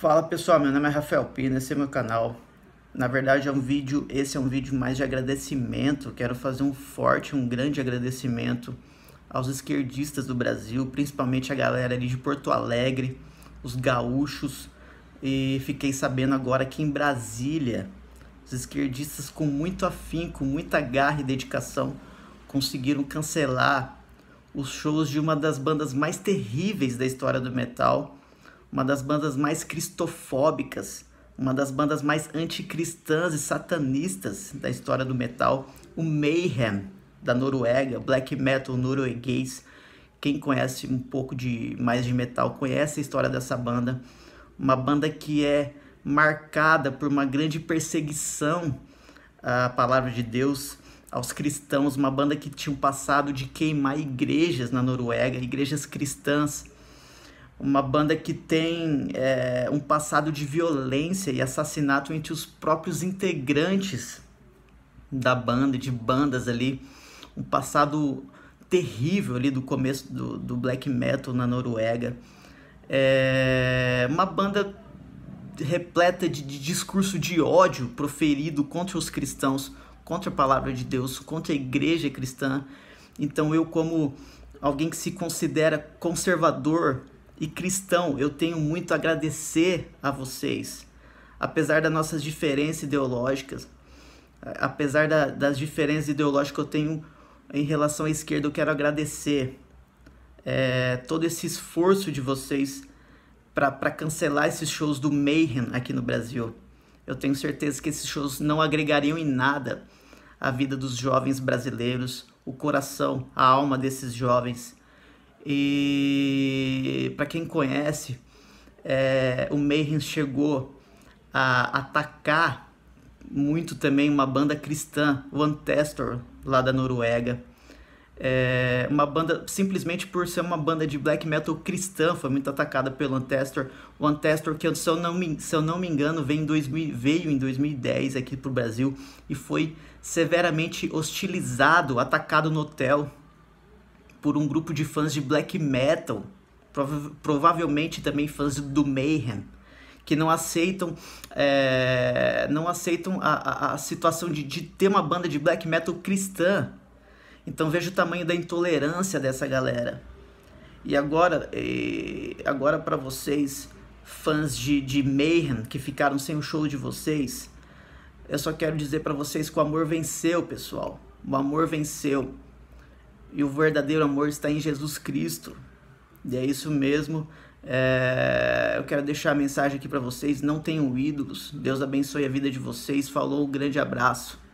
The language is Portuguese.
Fala pessoal, meu nome é Rafael Pina, esse é meu canal. Na verdade é um vídeo, esse é um vídeo mais de agradecimento. Quero fazer um forte, um grande agradecimento aos esquerdistas do Brasil, principalmente a galera ali de Porto Alegre, os gaúchos. E fiquei sabendo agora que em Brasília, os esquerdistas com muito afinco, muita garra e dedicação conseguiram cancelar os shows de uma das bandas mais terríveis da história do metal uma das bandas mais cristofóbicas, uma das bandas mais anticristãs e satanistas da história do metal, o Mayhem, da Noruega, black metal norueguês. Quem conhece um pouco de mais de metal conhece a história dessa banda, uma banda que é marcada por uma grande perseguição à palavra de Deus, aos cristãos, uma banda que tinha um passado de queimar igrejas na Noruega, igrejas cristãs uma banda que tem é, um passado de violência e assassinato entre os próprios integrantes da banda, de bandas ali, um passado terrível ali do começo do, do black metal na Noruega. É uma banda repleta de, de discurso de ódio proferido contra os cristãos, contra a palavra de Deus, contra a igreja cristã. Então eu como alguém que se considera conservador e cristão, eu tenho muito a agradecer a vocês. Apesar das nossas diferenças ideológicas, apesar da, das diferenças ideológicas que eu tenho em relação à esquerda, eu quero agradecer é, todo esse esforço de vocês para cancelar esses shows do Mayhem aqui no Brasil. Eu tenho certeza que esses shows não agregariam em nada a vida dos jovens brasileiros, o coração, a alma desses jovens. E para quem conhece, é, o Mayhem chegou a atacar muito também uma banda cristã, One Testor, lá da Noruega. É, uma banda, simplesmente por ser uma banda de black metal cristã, foi muito atacada pelo Antestor. O Antestor, que se eu não me, se eu não me engano, em, 2000, veio em 2010 aqui pro Brasil e foi severamente hostilizado, atacado no hotel por um grupo de fãs de black metal provavelmente também fãs do Mayhem, que não aceitam é, não aceitam a, a, a situação de, de ter uma banda de black metal cristã. Então veja o tamanho da intolerância dessa galera. E agora, e agora para vocês, fãs de, de Mayhem, que ficaram sem o show de vocês, eu só quero dizer para vocês que o amor venceu, pessoal. O amor venceu. E o verdadeiro amor está em Jesus Cristo. E é isso mesmo. É... eu quero deixar a mensagem aqui para vocês: não tenham ídolos. Deus abençoe a vida de vocês. Falou, um grande abraço.